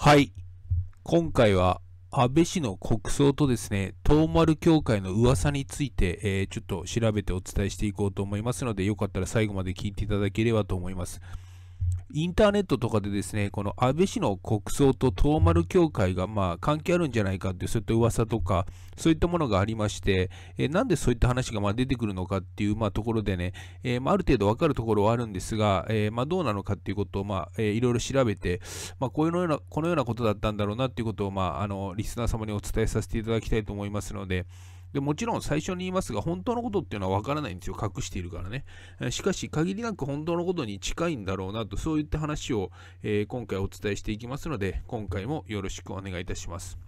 はい。今回は安倍氏の国葬とですね、東丸協会の噂について、えー、ちょっと調べてお伝えしていこうと思いますので、よかったら最後まで聞いていただければと思います。インターネットとかでですね、この安倍氏の国葬と東丸協会がまあ関係あるんじゃないかって、そういった噂とか、そういったものがありまして、えー、なんでそういった話がま出てくるのかっていうまあところでね、えー、まあ、ある程度わかるところはあるんですが、えー、まあ、どうなのかっていうことをまあ、えいろいろ調べて、まあ、こういうのような、このようなことだったんだろうなっていうことをまあ、あの、リスナー様にお伝えさせていただきたいと思いますので、でもちろん最初に言いますが、本当のことっていうのはわからないんですよ。隠しているからね。しかし、限りなく本当のことに近いんだろうなと、そういった話を、えー、今回お伝えしていきますので、今回もよろしくお願いいたします。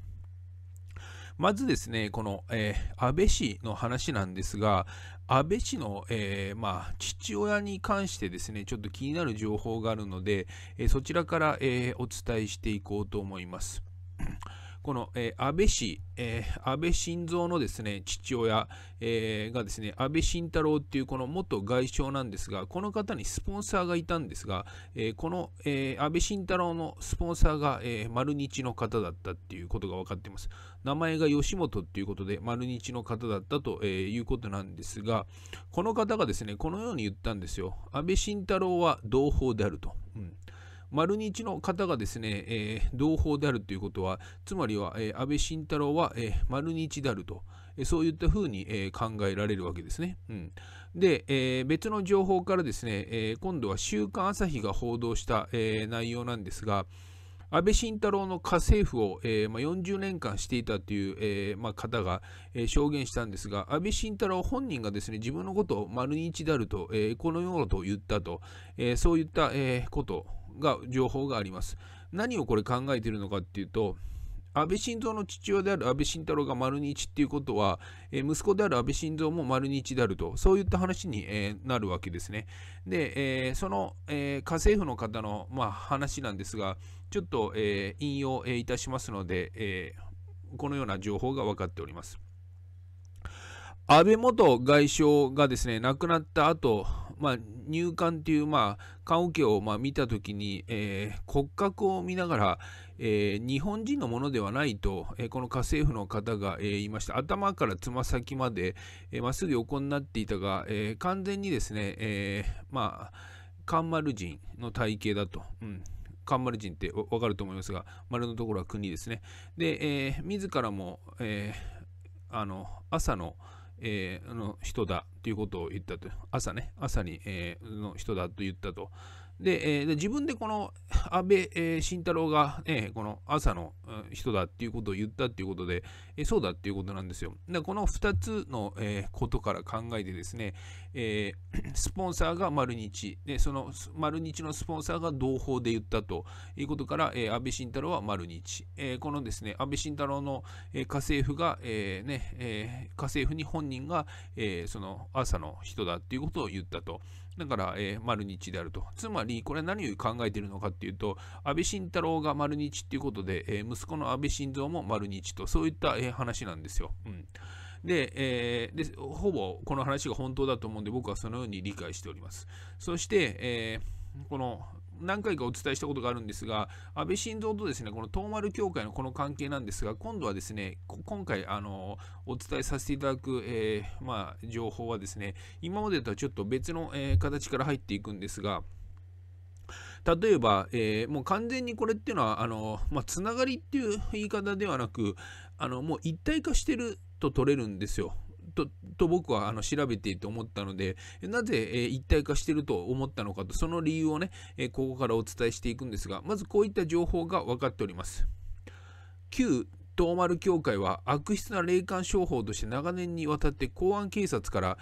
まずですね、この、えー、安倍氏の話なんですが、安倍氏の、えー、まあ、父親に関してですね、ちょっと気になる情報があるので、えそちらから、えお伝えしていこうと思います。この、えー、安倍氏、えー、安倍晋三のですね、父親、えー、がですね、安倍晋太郎っていうこの元外相なんですが、この方にスポンサーがいたんですが、えこの、え安倍晋太郎のスポンサーが、え丸日の方だったっていうことが分かってます。名前が吉本っていうことで、丸日の方だったと、えいうことなんですが、この方がですね、このように言ったんですよ。安倍晋太郎は同胞であると。うん丸日1の方がですね、えー、同胞であるということは、つまりは、えー、安倍晋太郎は、えー、丸日1であると、えー、そういったふうに、えー、考えられるわけですね。うん、で、えー、別の情報からですね、えー、今度は週刊朝日が報道した、えー、内容なんですが、安倍晋太郎の家政婦を、えーまあ、40年間していたという、えーまあ、方が、えー、証言したんですが、安倍晋太郎本人がですね自分のことを丸日であると、えー、このようなことを言ったと、えー、そういった、えー、ことが情報があります。何をこれ考えているのかっていうと、安倍晋三の父親である安倍晋太郎が丸日っていうことは、え息子である安倍晋三も丸日であると、そういった話に、えなるわけですね。で、えその、え家政婦の方の、ま話なんですが、ちょっと、え引用、えいたしますので、えこのような情報が分かっております。安倍元外相がですね、亡くなった後、まあ、入管っていう、まあ、棺桶をまあ見た時に、えー、骨格を見ながら、えー、日本人のものではないと、えー、この家政婦の方が、えー、言いました頭からつま先までえー、っすぐ横になっていたが、えー、完全にですね、えー、まあカンマル人の体型だと、うん、カンマル人ってわかると思いますが丸のところは国ですねで、えー、自らも、えー、あの朝の、えー、あの人だということを言ったと、朝ね、朝に、えー、の人だと言ったとで、えー、自分でこの 安倍、えー、慎太郎が、ね、この朝の人だっていうことを言ったっていうことで、えー、そうだっていうことなんですよ。でこの2つの、えー、ことから考えてですね、えー、スポンサーが丸日で、その丸日のスポンサーが同胞で言ったということから、えー、安倍晋太郎は丸日、えー、このですね、安倍晋太郎の、えー、家政婦が、えーねえー、家政婦に本人が、えー、その朝の人だっていうことを言ったと。だから、えー、丸日であると。つまり、これは何を考えているのかっていうと、安倍晋太郎が丸日っていうことで、えー、息子の安倍晋三も丸日と、そういった、えー、話なんですよ。うんで、えー、で、ほぼこの話が本当だと思うんで、僕はそのように理解しております。そして、えー、この何回かお伝えしたことがあるんですが、安倍晋三とですね、この東丸協会のこの関係なんですが、今度はですね、今回、あの、お伝えさせていただく、えー、まあ、情報はですね、今までとはちょっと別の、えー、形から入っていくんですが、例えば、えー、もう完全にこれっていうのは、あの、まあ、つながりっていう言い方ではなく、あの、もう一体化してると取れるんですよ。とと僕はあの調べていて思ったのでなぜ、え一体化してると思ったのかとその理由をね、えここからお伝えしていくんですがまずこういった情報が分かっております。旧東丸協会は悪質な霊感商法として長年にわたって公安警察から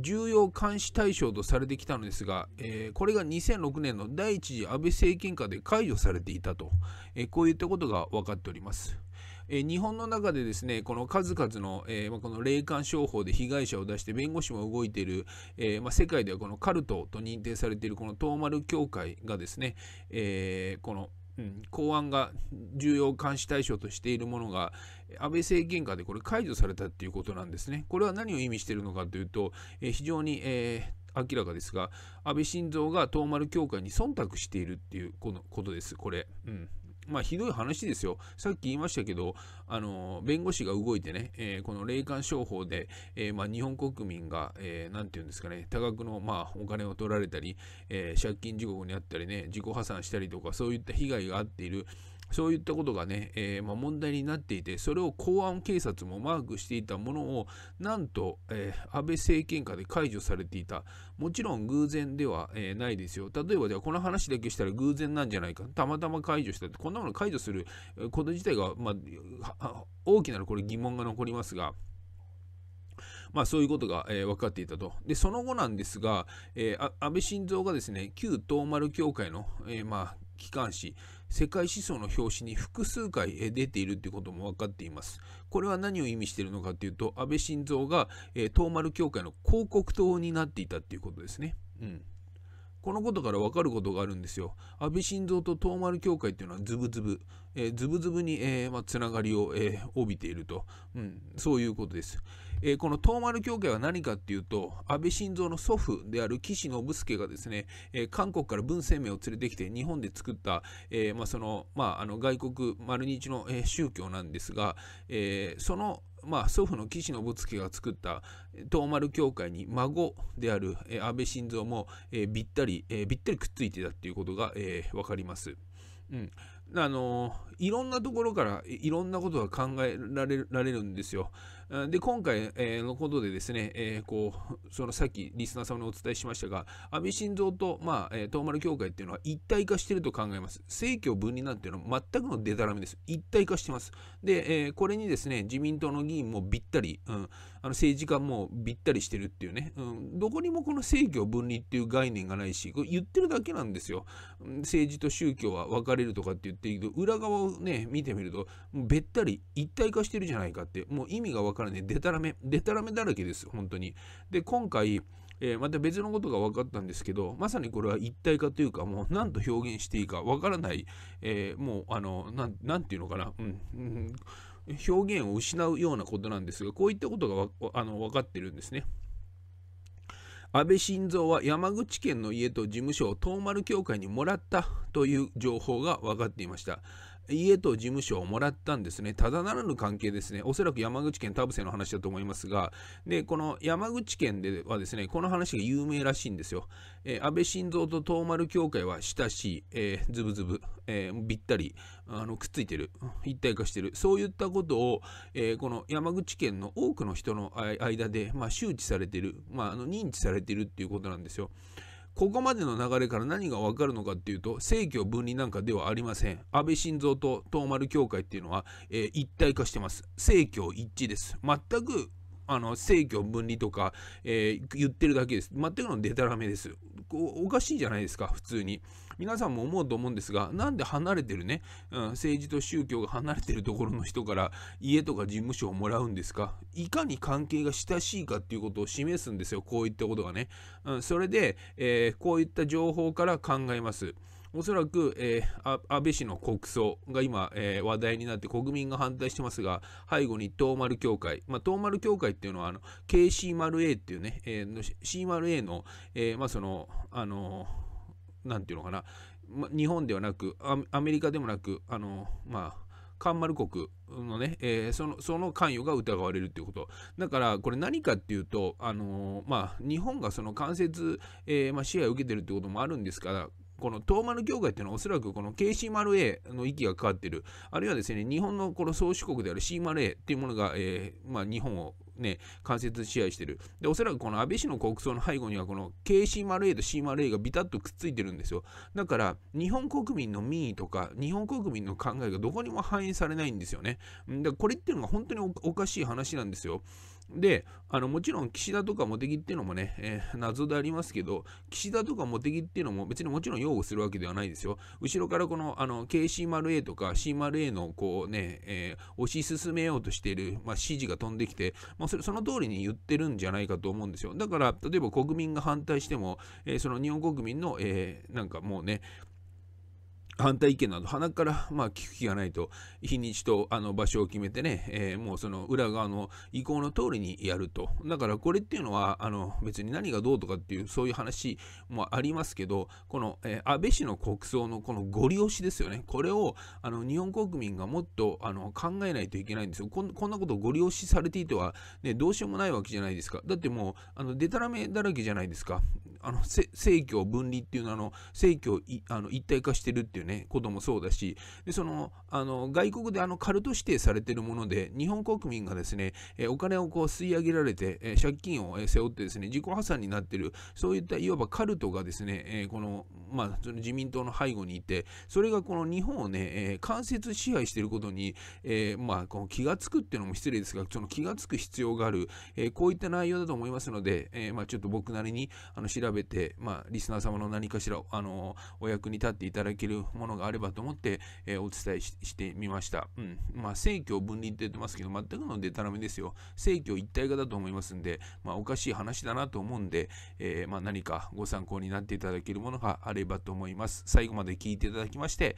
重要監視対象とされてきたのですが、えー、これが2006年の第1次安倍政権下で解除されていたと、えー、こういったことが分かっております。え日本の中でですねこの数々の、えまこの霊感商法で被害者を出して弁護士も動いている、えま世界ではこのカルトと認定されているこの東丸協会がですね、えこのうん、公安が重要監視対象としているものが安倍政権下でこれ解除されたっていうことなんですね。これは何を意味しているのかというと、え非常に、えー、明らかですが安倍晋三が東丸協会に忖度しているっていうこのことですこれ、うんまあ、ひどい話ですよ。さっき言いましたけど、あの、弁護士が動いてね、えー、この霊感商法で、えー、まあ、日本国民が、えー、なんて言うんですかね、多額の、まあ、お金を取られたり、えー、借金地獄にあったりね、自己破産したりとか、そういった被害があっている、そういったことがね、えー、まあ、問題になっていて、それを公安警察もマークしていたものを、なんと、えー、安倍政権下で解除されていた。もちろん偶然では、えー、ないですよ。例えば、じゃこの話だけしたら偶然なんじゃないか。たまたま解除したって、こんなもの解除すること自体が、まあ、大きなこれ疑問が残りますが、まあ、そういうことが、えー、分かっていたと。で、その後なんですが、えー、安倍晋三がですね、旧東丸協会の、えー、まあ、機関紙、世界思想の表紙に複数回出ているということも分かっています。これは何を意味しているのかというと、安倍晋三が東丸教会の広告塔になっていたということですね。うんこのことから分かることがあるんですよ。安倍晋三と東丸教会というのはズブズブ、えー、ズブズブに、えーまあ、つながりを、えー、帯びていると、うん、そういうことです。えー、この東丸協会は何かっていうと、安倍晋三の祖父である岸信介がですね、えー、韓国から文鮮明を連れてきて日本で作った、えー、まあ、その、まあ、あの外国丸日の、え宗教なんですが、えそのまあ、祖父の岸信介が作った東丸教会に孫である安倍晋三も、えー、びったり、えー、びったりくっついてたっていうことが、えー、分かります。うんあのいろんなところからいろんなことが考えられるんですよ。で、今回のことでですね、えー、こう、そのさっきリスナー様にお伝えしましたが、安倍晋三と、まあ、東丸協会っていうのは一体化してると考えます。政教分離なんていうのは全くのデタラメです。一体化してます。で、えー、これにですね、自民党の議員もびったり、うん、あの政治家もびったりしてるっていうね、うん、どこにもこの政教分離っていう概念がないし、これ言ってるだけなんですよ。政治と宗教は分かれるとかって言っていいけど、裏側をね、見てみると、べったり一体化してるじゃないかって、もう意味が分からね、でたらめ、でたらめだらけです、本当に。で、今回、えー、また別のことが分かったんですけど、まさにこれは一体化というか、もう何と表現していいか分からない、えー、もう、あの、なん、なんていうのかな、うん、うん、表現を失うようなことなんですが、こういったことがあの分かってるんですね。安倍晋三は山口県の家と事務所を東丸協会にもらったという情報が分かっていました。家と事務所をもらったんですね。ただならぬ関係ですね。おそらく山口県田伏の話だと思いますが、で、この山口県ではですね、この話が有名らしいんですよ。えー、安倍晋三と東丸協会は親しい、えー、ズブズブ、えー、ぴったり、あの、くっついてる、一体化してる、そういったことを、えー、この山口県の多くの人の間で、まあ、周知されてる、まあ、あの認知されてるっていうことなんですよ。ここまでの流れから何がわかるのかっていうと、政教分離なんかではありません。安倍晋三と東丸教会っていうのは、えー、一体化してます。政教一致です。全くあの政教分離とか、えー、言ってるだけです。全くのデタラメです。おかしいじゃないですか、普通に。皆さんも思うと思うんですが、なんで離れてるね、うん、政治と宗教が離れてるところの人から家とか事務所をもらうんですかいかに関係が親しいかっていうことを示すんですよ、こういったことがね。うん、それで、えー、こういった情報から考えます。おそらく、えー、安倍氏の国葬が今、えー、話題になって国民が反対してますが、背後に東丸協会、まあ、東丸協会っていうのは、あの、KC0A っていうね、えー、C0A の、えー、まあ、その、あのなんていうのかな、ま、日本ではなくア、メリカでもなく、あのまあ、カンマル国のね、えー、その、その関与が疑われるということ。だから、これ何かっていうと、あのー、まあ、日本がその間接、えー、まあ、支配を受けてるってこともあるんですから、この東丸協会っていうのはおそらくこの KC0A の息がかかってる、あるいはですね、日本のこの宗主国である C0A っていうものが、えーまあ、日本をね、間接支配してる。で、おそらくこの安倍氏の国葬の背後には、この KC-A と C-A がビタッとくっついてるんですよ。だから、日本国民の民意とか、日本国民の考えがどこにも反映されないんですよね。で、これっていうのが本当におかしい話なんですよ。で、あの、もちろん岸田とか茂木っていうのもね、えー、謎でありますけど、岸田とか茂木っていうのも別にもちろん擁護するわけではないですよ。後ろからこの、あの、KC-A とか C-A のこうね、えー、推し進めようとしている、まあ、指示が飛んできて、まあそれその通りに言ってるんじゃないかと思うんですよ。だから、例えば国民が反対しても、えー、その日本国民の、えー、なんかもうね、反対意見など鼻からまあ聞く気がないと日にちとあの場所を決めてね、えー、もうその裏側の意向の通りにやるとだからこれっていうのはあの別に何がどうとかっていうそういう話もありますけどこの、えー、安倍氏の国葬のこのご利押しですよねこれをあの日本国民がもっとあの考えないといけないんですよこんなことをご利押しされていては、ね、どうしようもないわけじゃないですかだってもうあのでたらめだらけじゃないですかあの政教分離っていうのはあの政教あの一体化してるっていうねこともそうだしでそのあの外国であのカルト指定されてるもので日本国民がですね、えお金をこう吸い上げられて、え借金を背負ってですね自己破産になってるそういったいわばカルトがですね、えこの,、まあ、その自民党の背後にいてそれがこの日本をね、え間接支配していることに、えまあ、この気が付くっていうのも失礼ですがその気が付く必要がある、えこういった内容だと思いますので、えまあ、ちょっと僕なりにあの調べ調べて、まあ、リスナー様の何かしら、あのお役に立っていただけるものがあればと思って、えー、お伝えしてみました。うん。まあ、政教分離って言ってますけど、全くのデタラメですよ。政教一体化だと思いますんで、まあ、おかしい話だなと思うんで、えー、まあ、何かご参考になっていただけるものがあればと思います。最後まで聞いていただきまして、